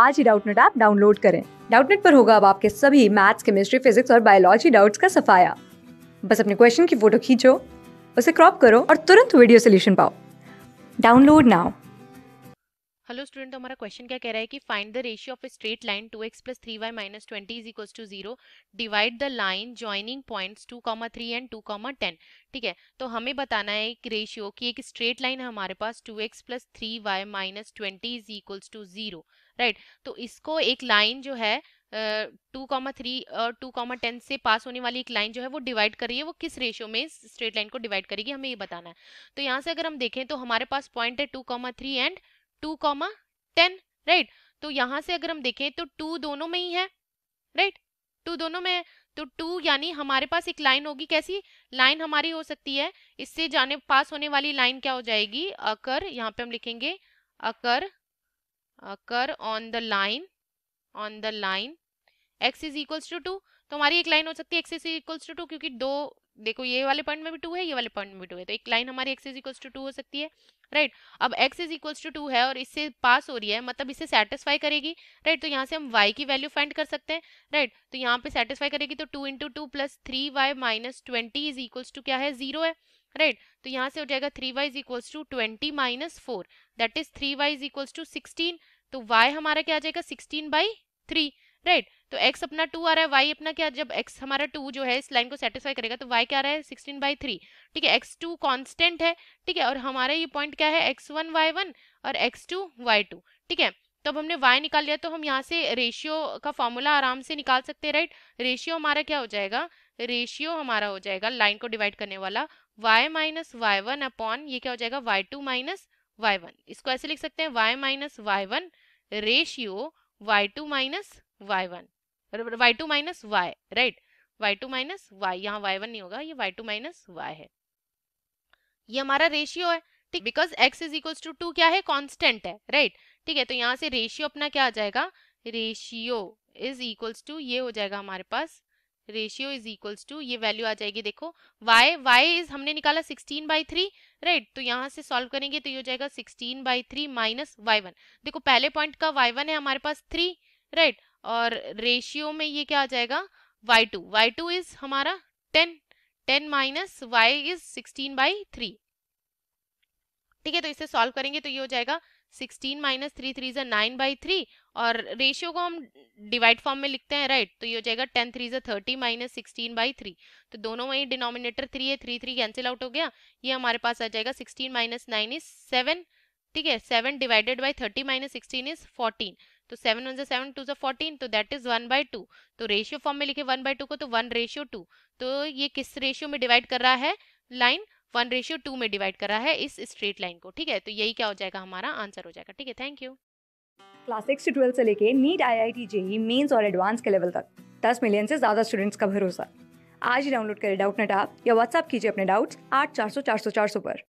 आज ही Doubtnet app download करें डाउटनेट पर होगा अब आपके सभी मैथ्स केमिस्ट्री फिजिक्स और बायोलॉजी डाउट्स का सफाया बस अपने क्वेश्चन की फोटो खींचो उसे क्रॉप करो और तुरंत वीडियो सोल्यूशन पाओ डाउनलोड नाउ हेलो स्टूडेंट हमारा क्वेश्चन क्या कह रहा है कि find the ratio of straight line two x plus three y minus twenty is equal to zero divide the line joining points two comma three and two comma ten ठीक है तो हमें बताना है एक रेशियो कि एक स्ट्रेट लाइन हमारे पास two x plus three y minus twenty is equals to zero right right? तो इसको एक लाइन जो है टू कॉमा थ्री और टू कॉमा टेन से पास होने वाली एक लाइन जो है वो डिवाइड कर रही है वो किस रेशियो में स्ट्रेट लाइन को डिवाइड करेगी हमें ये बताना है तो यहाँ से अगर हम देखें तो हमारे पास पॉइंट है two comma three and two comma ten right तो यहाँ से अगर हम देखें तो टू दोनों में ही है राइट right? टू दोनों में है तो टू यानी हमारे पास एक लाइन होगी कैसी लाइन हमारी हो सकती है इससे जाने पास होने वाली लाइन क्या हो जाएगी अकर यहाँ पे हम लिखेंगे अकर कर on the line on the line x is equals to two तो हमारी एक लाइन हो सकती है x is equals to two क्योंकि दो देखो ये वाले पॉइंट में भी टू है ये वाले पॉइंट में भी टू है तो एक लाइन हमारी x is equals to two हो सकती है राइट right. अब x is equals to two है और इससे पास हो रही है मतलब इसे सेटिस्फाई करेगी राइट right? तो यहाँ से हम y की वैल्यू फाइंड कर सकते हैं राइट right? तो यहाँ पे सेटिस्फाई करेगी तो two into two plus three y minus twenty is equals to क्या है जीरो है राइट right? तो यहाँ से हो जाएगा three y is equals to twenty minus four that is three y is equals to sixteen तो y हमारा क्या आ जाएगा सिक्सटीन बाई थ्री राइट तो x अपना टू आ रहा है y अपना क्या जब x हमारा टू जो है इस लाइन को सेटिस्फाई करेगा तो y क्या आ रहा है सिक्सटीन बाई थ्री ठीक है x टू कॉन्स्टेंट है ठीक है और हमारा ये पॉइंट क्या है एक्स वन वाई वन और एक्स टू वाई टू ठीक है तो अब हमने वाई निकाल लिया तो हम यहाँ से रेशियो का फॉर्मूला आराम से निकाल सकते हैं राइट रेशियो हमारा क्या हो जाएगा रेशियो हमारा हो जाएगा लाइन को डिवाइड करने वाला y minus y one upon ये क्या हो जाएगा y2 two minus y one इसको ऐसे लिख सकते हैं y minus y one ratio y2 two minus y one y two minus y right y2 two minus y यहाँ वाई वन नहीं होगा ये y2 टू माइनस वाई है ये हमारा रेशियो है ठीक because x is equal to two क्या है कॉन्स्टेंट है राइट right? ठीक है तो यहाँ से रेशियो अपना क्या आ जाएगा रेशियो इज इक्वल्स टू ये हो जाएगा हमारे पास रेशियो इज इक्वल्स टू ये वैल्यू आ जाएगी देखो वाई वाई इज हमने निकाला 16 बाई थ्री राइट तो यहाँ से सॉल्व करेंगे तो ये हो जाएगा 16 by three minus y one देखो पहले पॉइंट का वाई वन है हमारे पास थ्री राइट right? और रेशियो में ये क्या आ जाएगा y two y two is हमारा ten ten minus y is sixteen by three ठीक है तो इसे सॉल्व करेंगे तो ये हो जाएगा सिक्सटीन माइनस थ्री थ्री जो नाइन बाई थ्री और रेशियो को हम डिवाइड फॉर्म में लिखते हैं राइट तो ये हो जाएगा टेन थ्री जो thirty minus sixteen by three तो दोनों वही डिनोमिनेटर थ्री है थ्री थ्री कैंसिल आउट हो गया ये हमारे पास आ जाएगा sixteen minus nine is seven ठीक है seven divided by thirty minus sixteen is fourteen तो सेवन वन ज़ा सेवन टू जो फोर्टीन तो that is one by two तो रेशियो फॉर्म में लिखे वन बाई टू को तो वन रेशियो टू तो ये किस रेशियो में डिवाइड कर रहा है लाइन वन रेशियो टू में डिवाइड करा है इस स्ट्रेट लाइन को ठीक है तो यही क्या हो जाएगा हमारा आंसर हो जाएगा ठीक है थैंक यू क्लास सिक्स से ट्वेल्थ से लेके NEET I I T JEE mains और एडवांस के लेवल तक दस मिलियन से ज़्यादा स्टूडेंट्स का भरोसा आज ही डाउनलोड करें डाउट नेट आप या व्हाट्सअप कीजिए अपने डाउट्स आठ चार सौ चार सौ चार सौ पर